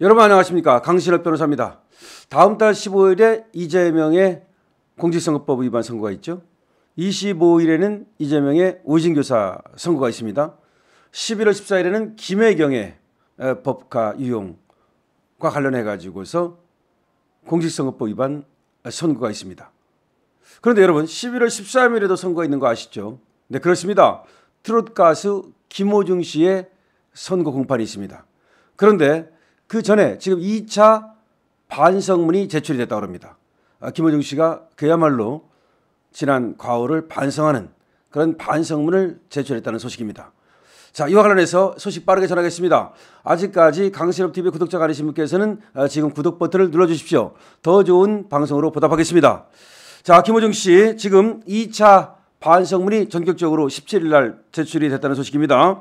여러분 안녕하십니까 강신업 변호사입니다. 다음 달 15일에 이재명의 공직선거법 위반 선거가 있죠. 25일에는 이재명의 오진교사선거가 있습니다. 11월 14일에는 김혜경의 법과 유용과 관련해 가지고서 공직선거법 위반 선거가 있습니다. 그런데 여러분 11월 13일에도 선거가 있는 거 아시죠? 네 그렇습니다. 트롯 가수 김호중 씨의 선거 공판이 있습니다. 그런데 그 전에 지금 2차 반성문이 제출이 됐다고 합니다. 아, 김호중 씨가 그야말로 지난 과오를 반성하는 그런 반성문을 제출했다는 소식입니다. 자, 이와 관련해서 소식 빠르게 전하겠습니다. 아직까지 강신업 TV 구독자가 아니신 분께서는 아, 지금 구독 버튼을 눌러 주십시오. 더 좋은 방송으로 보답하겠습니다. 자, 김호중 씨 지금 2차 반성문이 전격적으로 17일 날 제출이 됐다는 소식입니다.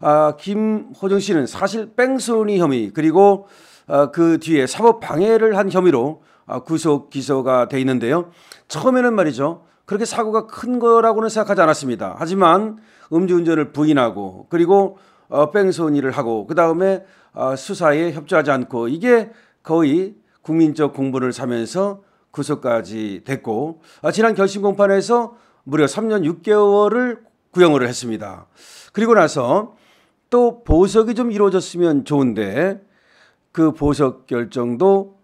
아, 김호정 씨는 사실 뺑소니 혐의 그리고 아, 그 뒤에 사법 방해를 한 혐의로 아, 구속 기소가 돼 있는데요. 처음에는 말이죠. 그렇게 사고가 큰 거라고는 생각하지 않았습니다. 하지만 음주운전을 부인하고 그리고 어, 뺑소니를 하고 그 다음에 어, 아, 수사에 협조하지 않고 이게 거의 국민적 공분을 사면서 구속까지 됐고 아, 지난 결심 공판에서 무려 3년 6개월을 구형을 했습니다. 그리고 나서 또 보석이 좀 이루어졌으면 좋은데 그 보석 결정도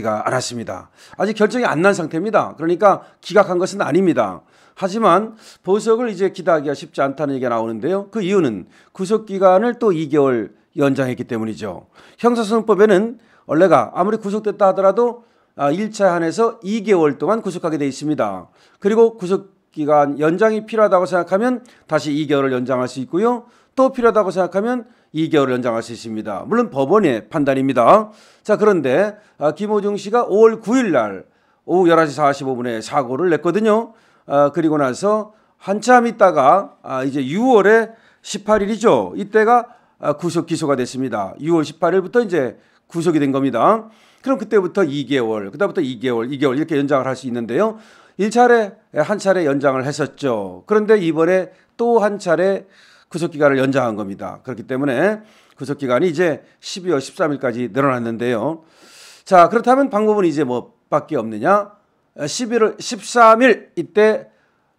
나지가 않았습니다. 아직 결정이 안 난 상태입니다. 그러니까 기각한 것은 아닙니다. 하지만 보석을 이제 기다하기가 쉽지 않다는 얘기가 나오는데요. 그 이유는 구속기간을 또 2개월 연장했기 때문이죠. 형사소송법에는 원래가 아무리 구속됐다 하더라도 1차 아, 한에서 2개월 동안 구속하게 돼 있습니다. 그리고 구속 기간 연장이 필요하다고 생각하면 다시 2개월을 연장할 수 있고요. 또 필요하다고 생각하면 2개월을 연장할 수 있습니다. 물론 법원의 판단입니다. 자, 그런데 아, 김호중 씨가 5월 9일 날 오후 11시 45분에 사고를 냈거든요. 아, 그리고 나서 한참 있다가 아, 이제 6월에 18일이죠. 이때가 구속 기소가 됐습니다. 6월 18일부터 이제 구속이 된 겁니다. 그럼 그때부터 2개월, 그다음부터 2개월, 2개월 이렇게 연장을 할 수 있는데요. 1차례 한 차례 연장을 했었죠. 그런데 이번에 또 한 차례 구속 기간을 연장한 겁니다. 그렇기 때문에 구속 기간이 이제 12월 13일까지 늘어났는데요. 자, 그렇다면 방법은 이제 뭐밖에 없느냐? 11월 13일 이때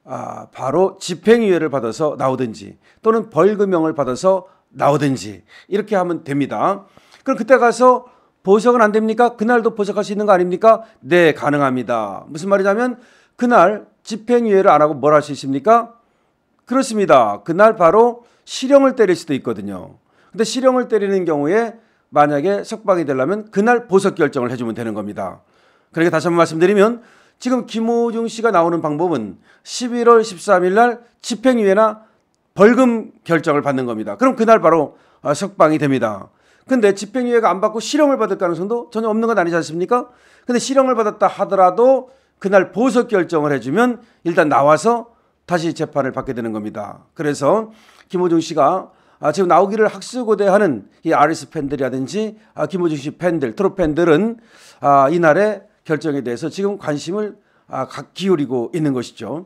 아, 바로 집행유예를 받아서 나오든지 또는 벌금형을 받아서 나오든지 이렇게 하면 됩니다. 그럼 그때 가서 보석은 안 됩니까? 그날도 보석할 수 있는 거 아닙니까? 네, 가능합니다. 무슨 말이냐면 그날 집행유예를 안 하고 뭘 할 수 있습니까? 그렇습니다. 그날 바로 실형을 때릴 수도 있거든요. 근데 실형을 때리는 경우에 만약에 석방이 되려면 그날 보석 결정을 해주면 되는 겁니다. 그러니까 다시 한번 말씀드리면 지금 김호중 씨가 나오는 방법은 11월 13일 날 집행유예나 벌금 결정을 받는 겁니다. 그럼 그날 바로 아, 석방이 됩니다. 근데 집행유예가 안 받고 실형을 받을 가능성도 전혀 없는 건 아니지 않습니까? 근데 실형을 받았다 하더라도 그날 보석 결정을 해주면 일단 나와서 다시 재판을 받게 되는 겁니다. 그래서 김호중 씨가 아, 지금 나오기를 학수고대하는 이 아리스 팬들이라든지 아, 김호중 씨 팬들, 트롯 팬들은 아, 이날의 결정에 대해서 지금 관심을 아, 각 기울이고 있는 것이죠.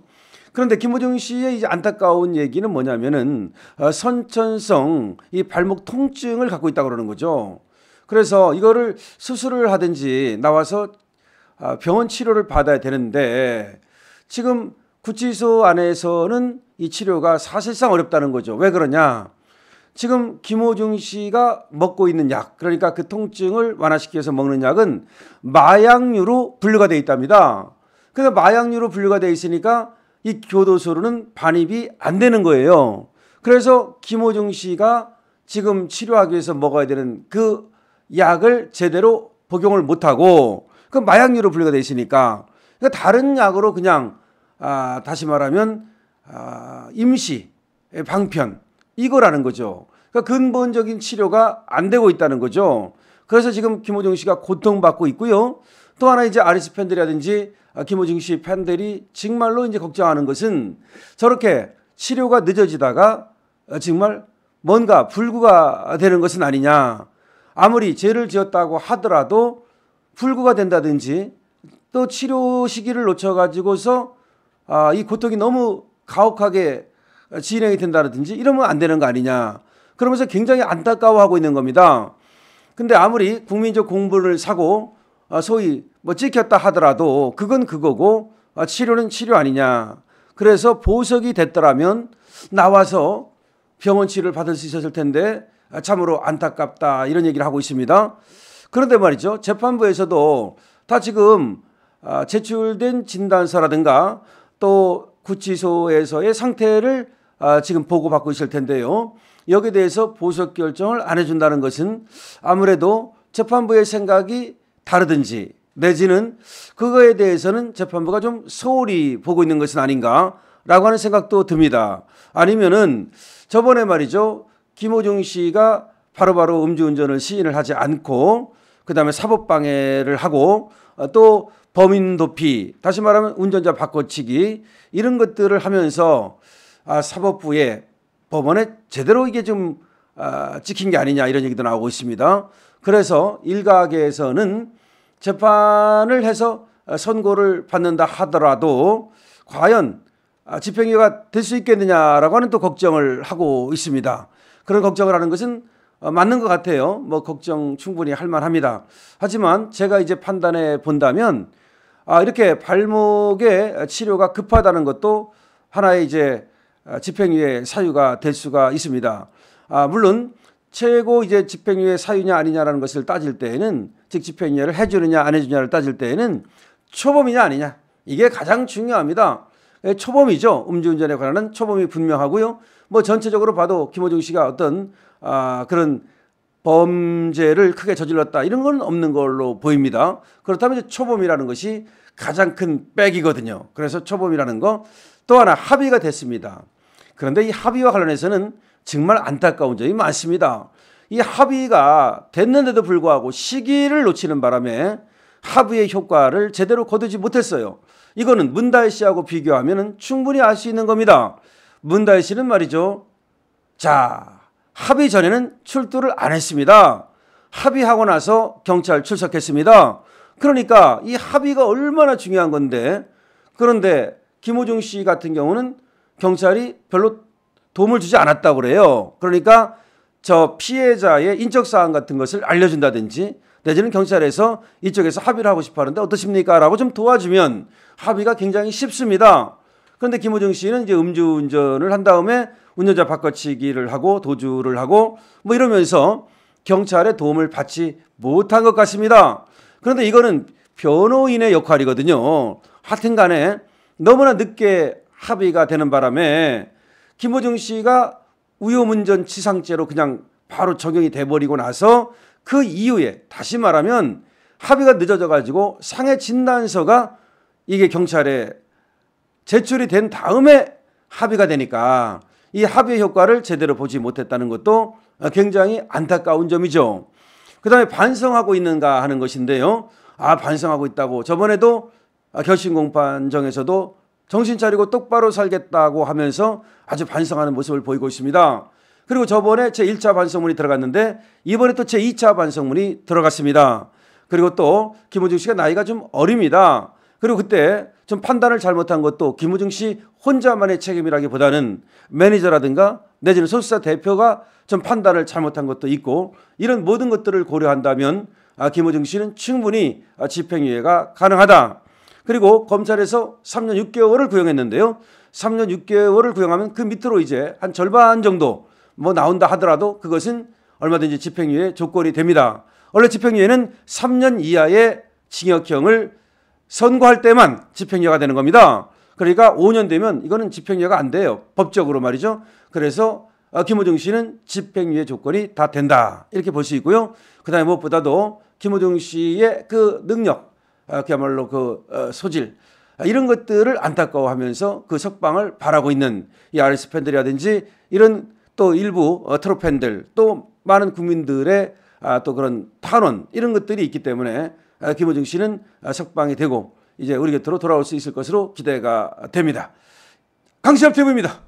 그런데 김호중 씨의 이제 안타까운 얘기는 뭐냐면은 어, 선천성 이 발목 통증을 갖고 있다 고 그러는 거죠. 그래서 이거를 수술을 하든지 나와서 아, 병원 치료를 받아야 되는데 지금 구치소 안에서는 이 치료가 사실상 어렵다는 거죠. 왜 그러냐? 지금 김호중 씨가 먹고 있는 약, 그러니까 그 통증을 완화시켜서 먹는 약은 마약류로 분류가 되어 있답니다. 그래서 마약류로 분류가 되어 있으니까 이 교도소로는 반입이 안 되는 거예요. 그래서 김호중 씨가 지금 치료하기 위해서 먹어야 되는 그 약을 제대로 복용을 못하고 그 마약류로 분류가 되시니까 그러니까 다른 약으로 그냥 아, 다시 말하면 아, 임시 예, 방편 이거라는 거죠. 그러니까 근본적인 치료가 안 되고 있다는 거죠. 그래서 지금 김호중 씨가 고통받고 있고요. 또 하나 이제 아리스 팬들이라든지 아, 김호중 씨 팬들이 정말로 이제 걱정하는 것은 저렇게 치료가 늦어지다가 어, 정말 뭔가 불구가 되는 것은 아니냐. 아무리 죄를 지었다고 하더라도 불구가 된다든지 또 치료 시기를 놓쳐가지고서 아, 이 고통이 너무 가혹하게 진행이 된다든지 이러면 안 되는 거 아니냐. 그러면서 굉장히 안타까워하고 있는 겁니다. 근데 아무리 국민적 공부를 사고 아, 소위 뭐 찍혔다 하더라도 그건 그거고 아, 치료는 치료 아니냐. 그래서 보석이 됐더라면 나와서 병원 치료를 받을 수 있었을 텐데 아, 참으로 안타깝다 이런 얘기를 하고 있습니다. 그런데 말이죠. 재판부에서도 다 지금 아, 제출된 진단서라든가 또 구치소에서의 상태를 아, 지금 보고받고 있을 텐데요. 여기에 대해서 보석 결정을 안 해준다는 것은 아무래도 재판부의 생각이 다르든지 내지는 그거에 대해서는 재판부가 좀 소홀히 보고 있는 것은 아닌가라고 하는 생각도 듭니다. 아니면은 저번에 말이죠. 김호중 씨가 바로바로 음주운전을 시인을 하지 않고 그다음에 사법방해를 하고 어, 또 범인 도피 다시 말하면 운전자 바꿔치기 이런 것들을 하면서 아, 사법부의 법원에 제대로 이게 좀 아, 찍힌 게 아니냐 이런 얘기도 나오고 있습니다. 그래서 일각에서는 재판을 해서 어, 선고를 받는다 하더라도 과연 아, 집행유예가 될 수 있겠느냐라고 하는 또 걱정을 하고 있습니다. 그런 걱정을 하는 것은 어, 맞는 것 같아요. 뭐 걱정 충분히 할 만합니다. 하지만 제가 이제 판단해 본다면 아, 이렇게 발목의 치료가 급하다는 것도 하나의 이제 아, 집행유예 사유가 될 수가 있습니다. 아, 물론 최고 이제 집행유예 사유냐 아니냐라는 것을 따질 때에는 즉 집행유예를 해주느냐 안 해주냐를 따질 때에는 초범이냐 아니냐 이게 가장 중요합니다. 예, 초범이죠. 음주운전에 관한 초범이 분명하고요. 뭐 전체적으로 봐도 김호중 씨가 어떤 아, 그런 범죄를 크게 저질렀다 이런 건 없는 걸로 보입니다. 그렇다면 이제 초범이라는 것이 가장 큰 백이거든요. 그래서 초범이라는 거 또 하나 합의가 됐습니다. 그런데 이 합의와 관련해서는 정말 안타까운 점이 많습니다. 이 합의가 됐는데도 불구하고 시기를 놓치는 바람에 하부의 효과를 제대로 거두지 못했어요. 이거는 문다혜 씨하고 비교하면 충분히 알 수 있는 겁니다. 문다혜 씨는 말이죠. 자, 합의 전에는 출두를 안 했습니다. 합의하고 나서 경찰 출석했습니다. 그러니까 이 합의가 얼마나 중요한 건데 그런데 김호중 씨 같은 경우는 경찰이 별로 도움을 주지 않았다고 그래요. 그러니까 저 피해자의 인적 사항 같은 것을 알려준다든지 내지는 경찰에서 이쪽에서 합의를 하고 싶어 하는데 어떠십니까 라고 좀 도와주면 합의가 굉장히 쉽습니다. 그런데 김호중 씨는 이제 음주운전을 한 다음에 운전자 바꿔치기를 하고 도주를 하고 뭐 이러면서 경찰의 도움을 받지 못한 것 같습니다. 그런데 이거는 변호인의 역할이거든요. 하여튼 간에 너무나 늦게 합의가 되는 바람에 김호중 씨가 우여운전 치상죄로 그냥 바로 적용이 돼버리고 나서 그 이후에 다시 말하면 합의가 늦어져 가지고 상해 진단서가 이게 경찰에 제출이 된 다음에 합의가 되니까 이 합의 효과를 제대로 보지 못했다는 것도 굉장히 안타까운 점이죠. 그 다음에 반성하고 있는가 하는 것인데요. 아, 반성하고 있다고. 저번에도 결심 공판정에서도 정신 차리고 똑바로 살겠다고 하면서 아주 반성하는 모습을 보이고 있습니다. 그리고 저번에 제 1차 반성문이 들어갔는데 이번에 또 제 2차 반성문이 들어갔습니다. 그리고 또김우중 씨가 나이가 좀 어립니다. 그리고 그때 좀 판단을 잘못한 것도 김우중씨 혼자만의 책임이라기보다는 매니저라든가 내지는 소수사 대표가 좀 판단을 잘못한 것도 있고 이런 모든 것들을 고려한다면 아, 김호중 씨는 충분히 아, 집행유예가 가능하다. 그리고 검찰에서 3년 6개월을 구형했는데요. 3년 6개월을 구형하면 그 밑으로 이제 한 절반 정도 뭐 나온다 하더라도 그것은 얼마든지 집행유예 조건이 됩니다. 원래 집행유예는 3년 이하의 징역형을 선고할 때만 집행유예가 되는 겁니다. 그러니까 5년 되면 이거는 집행유예가 안 돼요. 법적으로 말이죠. 그래서 어, 김호중 씨는 집행유예 조건이 다 된다. 이렇게 볼 수 있고요. 그 다음에 무엇보다도 김호중 씨의 그 능력, 어, 그야말로 그 어, 소질, 아, 이런 것들을 안타까워하면서 그 석방을 바라고 있는 이 아리스 팬들이라든지 이런 또 일부 어, 트로팬들 또 많은 국민들의 아, 또 그런 탄원 이런 것들이 있기 때문에 아, 김호중 씨는 아, 석방이 되고 이제 우리 곁으로 돌아올 수 있을 것으로 기대가 됩니다. 강시합 TV입니다.